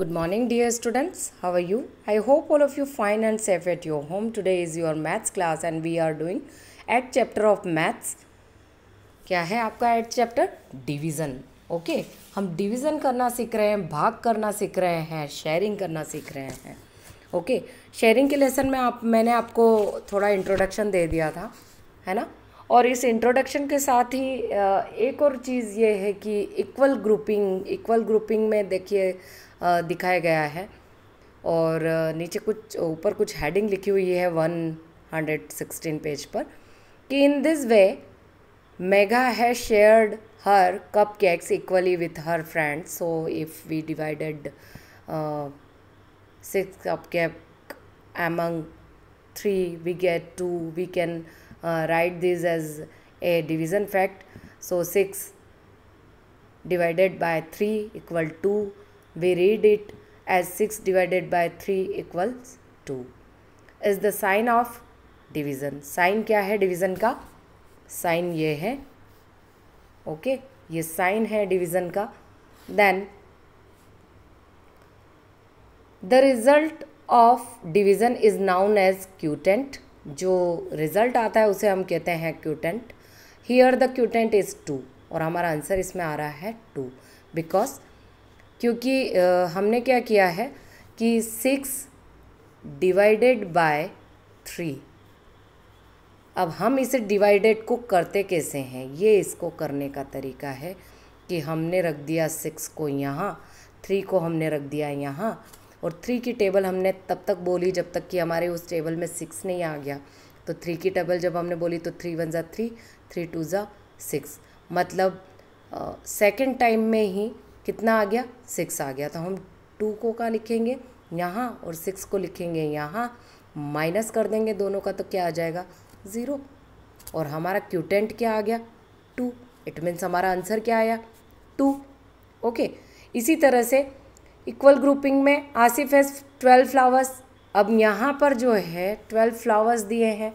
Good morning dear students, how are you? I hope all of you fine and safe at your home. Today is your maths class and we are doing eighth chapter of maths. kya hai aapka eighth chapter? Division. okay. hum division karna सीख rahe hain bhag karna सीख rahe hain sharing karna सीख rahe hain okay okay. Sharing के lesson में आप मैंने आपको थोड़ा introduction दे दिया था है ना और इस इंट्रोडक्शन के साथ ही एक और चीज़ ये है कि इक्वल ग्रुपिंग इक्वल ग्रुपिंग में देखिए दिखाया गया है और नीचे कुछ ऊपर कुछ हेडिंग लिखी हुई है वन हंड्रेड सिक्सटीन पेज पर कि in this way Megha has shared her cupcakes equally with her friend so if we divided six cupcake among three we get two we can write this as a division fact so six divided by three equal to We read it as 6 divided by 3 equals 2. Is the sign of division. Sign kya hai division ka Sign ye hai okay? ye sign hai division ka Then the result of division is known as quotient जो result आता है उसे हम कहते हैं quotient here the quotient is two और हमारा answer इसमें आ रहा है टू बिकॉज क्योंकि हमने क्या किया है कि सिक्स डिवाइडेड बाय थ्री अब हम इसे डिवाइडेड को करते कैसे हैं ये इसको करने का तरीका है कि हमने रख दिया सिक्स को यहाँ थ्री को हमने रख दिया यहाँ और थ्री की टेबल हमने तब तक बोली जब तक कि हमारे उस टेबल में सिक्स नहीं आ गया तो थ्री की टेबल जब हमने बोली तो थ्री वन ज़ा थ्री थ्री टू ज़ा सिक्स मतलब सेकेंड टाइम में ही कितना आ गया सिक्स आ गया तो हम टू को का लिखेंगे यहाँ और सिक्स को लिखेंगे यहाँ माइनस कर देंगे दोनों का तो क्या आ जाएगा ज़ीरो और हमारा क्यूटेंट क्या आ गया टू इट मीन्स हमारा आंसर क्या आया टू ओके इसी तरह से इक्वल ग्रुपिंग में आसिफ है ट्वेल्व फ्लावर्स अब यहाँ पर जो है ट्वेल्व फ्लावर्स दिए हैं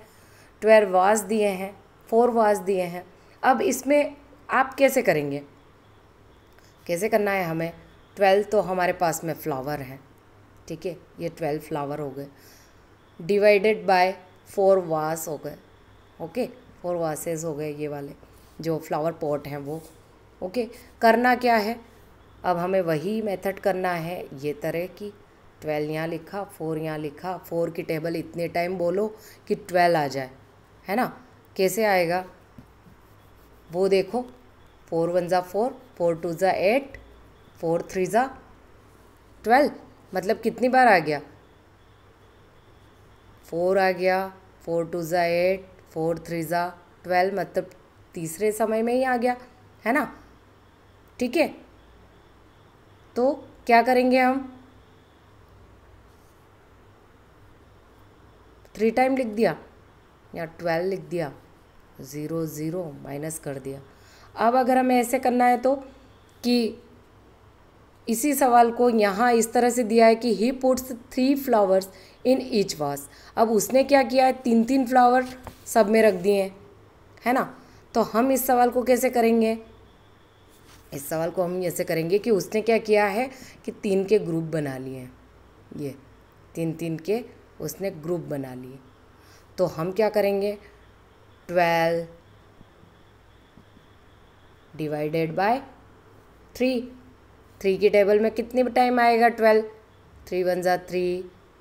ट्वेल्व वास दिए हैं फोर वास दिए हैं अब इसमें आप कैसे करेंगे कैसे करना है हमें ट्वेल्व तो हमारे पास में फ्लावर हैं ठीक है ये ट्वेल्व फ्लावर हो गए डिवाइडेड बाय फोर वास हो गए ओके फोर वासेस हो गए ये वाले जो फ्लावर पॉट हैं वो ओके करना क्या है अब हमें वही मेथड करना है ये तरह की ट्वेल्व यहाँ लिखा फोर यहाँ लिखा फोर की टेबल इतने टाइम बोलो कि ट्वेल्व आ जाए है ना कैसे आएगा वो देखो फोर वन ज़ा फोर फोर टू ज़ा एट फोर थ्री ज़ा ट्वेल्व मतलब कितनी बार आ गया फोर आ गया फोर टू ज़ा एट फोर थ्री ज़ा ट्वेल्व मतलब तीसरे समय में ही आ गया है ना ठीक है तो क्या करेंगे हम थ्री टाइम लिख दिया या ट्वेल्व लिख दिया ज़ीरो ज़ीरो माइनस कर दिया अब अगर हमें ऐसे करना है तो कि इसी सवाल को यहाँ इस तरह से दिया है कि he puts three flowers in each vase अब उसने क्या किया है तीन तीन फ्लावर सब में रख दिए हैं है ना तो हम इस सवाल को कैसे करेंगे इस सवाल को हम ऐसे करेंगे कि उसने क्या किया है कि तीन के ग्रुप बना लिए हैं ये तीन तीन के उसने ग्रुप बना लिए तो हम क्या करेंगे twelve divided by three three की टेबल में कितनी टाइम आएगा ट्वेल्व थ्री वन ज़ा थ्री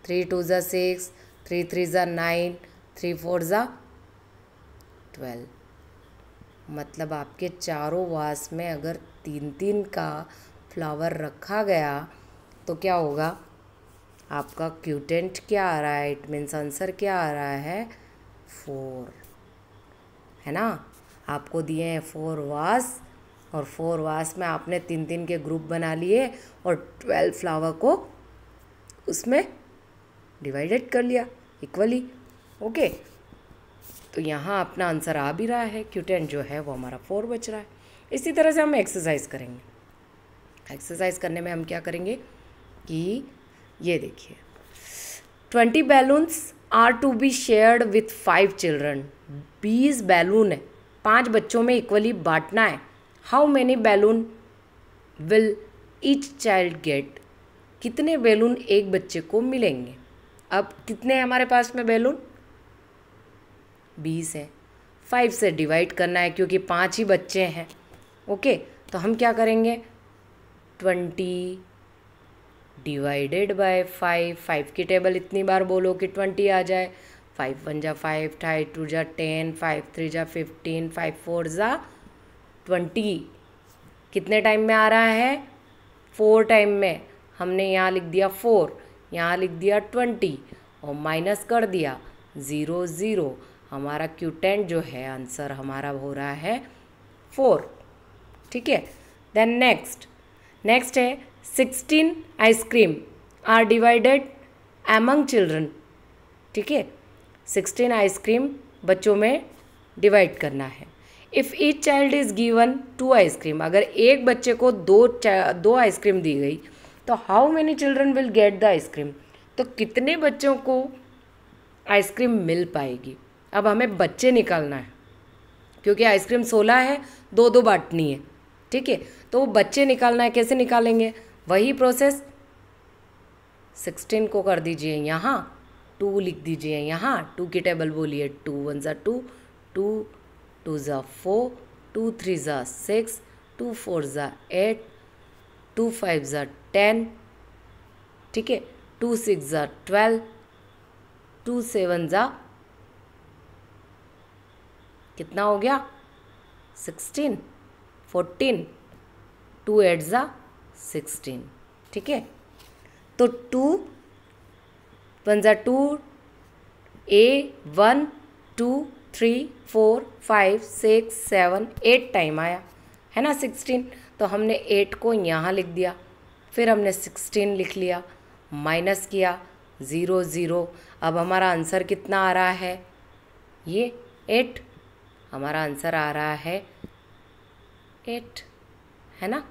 थ्री टू ज़ा सिक्स थ्री थ्री ज़ा नाइन थ्री फोर ज़ा ट्वेल्व मतलब आपके चारों वास में अगर तीन तीन का फ्लावर रखा गया तो क्या होगा आपका क्यूटेंट क्या आ रहा है इट मीन्स आंसर क्या आ रहा है फोर है ना आपको दिए हैं फोर वास और फोर वास में आपने तीन तीन के ग्रुप बना लिए और ट्वेल्व फ्लावर को उसमें डिवाइडेड कर लिया इक्वली ओके तो यहाँ अपना आंसर आ भी रहा है क्यूटेंट जो है वो हमारा फोर बच रहा है इसी तरह से हम एक्सरसाइज करेंगे एक्सरसाइज करने में हम क्या करेंगे कि ये देखिए twenty balloons are to be shared with five children बीस बैलून है पाँच बच्चों में इक्वली बांटना है how many balloon will each child get कितने बैलून एक बच्चे को मिलेंगे अब कितने हैं हमारे पास में बैलून बीस है फाइव से डिवाइड करना है क्योंकि पाँच ही बच्चे हैं ओके तो हम क्या करेंगे twenty divided by five five की टेबल इतनी बार बोलो कि ट्वेंटी आ जाए फाइव वन जा फाइव फाइव टू जा टेन फाइव थ्री जा फिफ्टीन फाइव फोर जा ट्वेंटी कितने टाइम में आ रहा है फोर टाइम में हमने यहाँ लिख दिया फोर यहाँ लिख दिया ट्वेंटी और माइनस कर दिया ज़ीरो ज़ीरो हमारा क्यूटेंट जो है आंसर हमारा हो रहा है फोर ठीक है देन नेक्स्ट नेक्स्ट है sixteen ice cream are divided among children ठीक है सिक्सटीन आइसक्रीम बच्चों में डिवाइड करना है if each child is given two ice cream अगर एक बच्चे को दो दो आइसक्रीम दी गई तो how many children will get the ice cream तो कितने बच्चों को आइसक्रीम मिल पाएगी अब हमें बच्चे निकालना है क्योंकि आइसक्रीम सोलह है दो दो बांटनी है ठीक है तो वो बच्चे निकालना है कैसे निकालेंगे वही प्रोसेस सिक्सटीन को कर दीजिए यहाँ टू लिख दीजिए यहाँ टू की टेबल बोलिए टू वन ज़ा टू टू टू ज़ा फोर टू थ्री ज़ा सिक्स टू फोर ज़ा एट टू फाइव ज़ा टेन ठीक है टू सिक्स ज़ा ट्वेल्व टू सेवन ज़ा कितना हो गया सिक्सटीन फोर्टीन टू एट ज़ा सिक्सटीन ठीक है तो टू वन ज़ा two uh one two three four five six seven eight time आया है ना सिक्सटीन तो हमने एट को यहाँ लिख दिया फिर हमने सिक्सटीन लिख लिया माइनस किया ज़ीरो ज़ीरो अब हमारा आंसर कितना आ रहा है ये एट हमारा आंसर आ रहा है एट है ना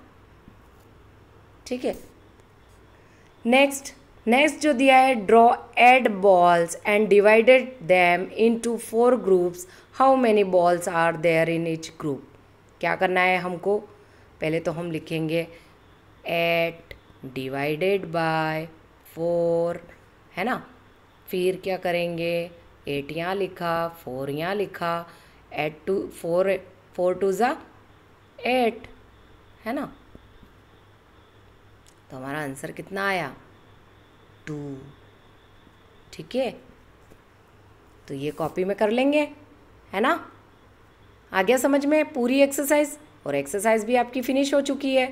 ठीक है नेक्स्ट नेक्स्ट जो दिया है draw eight balls and divided them into four groups how many balls are there in each group क्या करना है हमको पहले तो हम लिखेंगे एट डिवाइडेड बाय फोर है ना फिर क्या करेंगे एट यहाँ लिखा फोर यहाँ लिखा eight two four four two ज़ा एट है ना तो हमारा आंसर कितना आया टू ठीक है तो ये कॉपी में कर लेंगे है ना आ गया समझ में पूरी एक्सरसाइज और एक्सरसाइज भी आपकी फिनिश हो चुकी है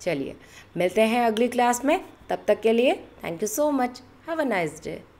चलिए मिलते हैं अगली क्लास में तब तक के लिए thank you so much have a nice day